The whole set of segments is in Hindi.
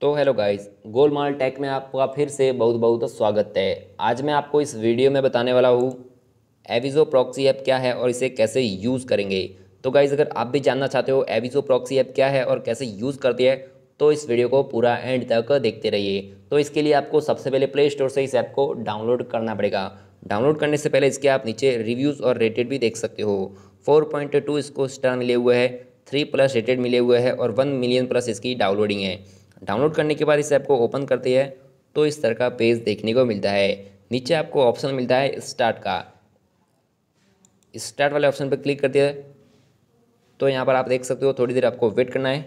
तो हेलो गाइस गोलमाल टेक में आपका फिर से बहुत बहुत स्वागत है आज मैं आपको इस वीडियो में बताने वाला हूँ एविज़ो प्रॉक्सी ऐप क्या है और इसे कैसे यूज़ करेंगे तो गाइस अगर आप भी जानना चाहते हो एविज़ो प्रॉक्सी ऐप क्या है और कैसे यूज़ करती है तो इस वीडियो को पूरा एंड तक देखते रहिए तो इसके लिए आपको सबसे पहले प्ले स्टोर से इस ऐप को डाउनलोड करना पड़ेगा डाउनलोड करने से पहले इसके आप नीचे रिव्यूज़ और रेटेड भी देख सकते हो फोर इसको स्टार मिले हुए है थ्री प्लस रेटेड मिले हुए है और वन मिलियन प्लस इसकी डाउनलोडिंग है डाउनलोड करने के बाद इस ऐप को ओपन करते हैं तो इस तरह का पेज देखने को मिलता है नीचे आपको ऑप्शन मिलता है स्टार्ट का स्टार्ट वाले ऑप्शन पर क्लिक करते हैं तो यहाँ पर आप देख सकते हो थोड़ी देर आपको वेट करना है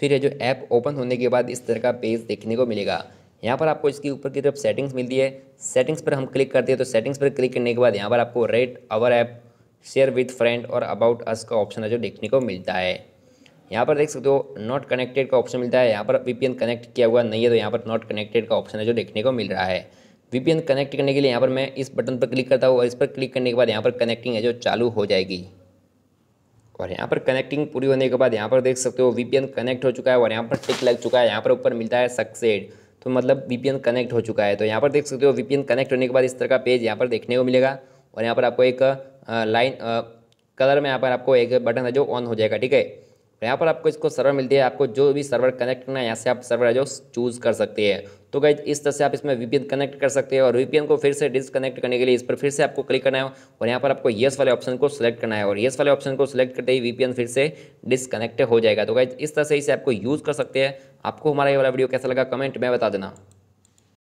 फिर ये जो ऐप ओपन होने के बाद इस तरह का पेज देखने को मिलेगा यहाँ पर आपको इसके ऊपर की तरफ सेटिंग्स मिलती है सेटिंग्स पर हम क्लिक करते हैं तो सेटिंग्स पर क्लिक करने के बाद यहाँ पर आपको rate our app share with friend और अबाउट अस का ऑप्शन है जो देखने को मिलता है यहाँ पर देख सकते हो नॉट कनेक्टेड का ऑप्शन मिलता है यहाँ पर वीपीएन कनेक्ट किया हुआ नहीं है तो यहाँ पर नॉट कनेक्टेड का ऑप्शन है जो देखने को मिल रहा है वीपीएन कनेक्ट करने के लिए यहाँ पर मैं इस बटन पर क्लिक करता हूँ और इस पर क्लिक करने के बाद यहाँ पर कनेक्टिंग है जो चालू हो जाएगी और यहाँ पर कनेक्टिंग पूरी होने के बाद यहाँ पर देख सकते हो वी कनेक्ट हो चुका है और यहाँ पर टिक लग चुका है यहाँ पर ऊपर मिलता है सक्सेड तो मतलब वी कनेक्ट हो चुका है तो यहाँ पर देख सकते हो वीपीएन कनेक्ट होने के बाद इस तरह का पेज यहाँ पर देखने को मिलेगा और यहाँ पर आपको एक लाइन कलर में यहाँ पर आपको एक बटन है जो ऑन हो जाएगा ठीक है तो यहाँ पर आपको इसको सर्वर मिलती है आपको जो भी सर्वर कनेक्ट करना है यहाँ से आप सर्वर है जो चूज़ कर सकते हैं तो गाइज इस तरह से आप इसमें वीपीएन कनेक्ट कर सकते हैं और वीपीएन को फिर से डिसकनेक्ट करने के लिए इस पर फिर से आपको क्लिक करना है और यहाँ पर आपको येस वाले ऑप्शन को सिलेक्ट करना है और येस वाले ऑप्शन को सिलेक्ट करते ही वीपीएन फिर से डिसकनेक्ट हो जाएगा तो गाइज इस तरह से इसे आपको यूज़ कर सकते हैं आपको हमारा ये वाला वीडियो कैसा लगा कमेंट में बता देना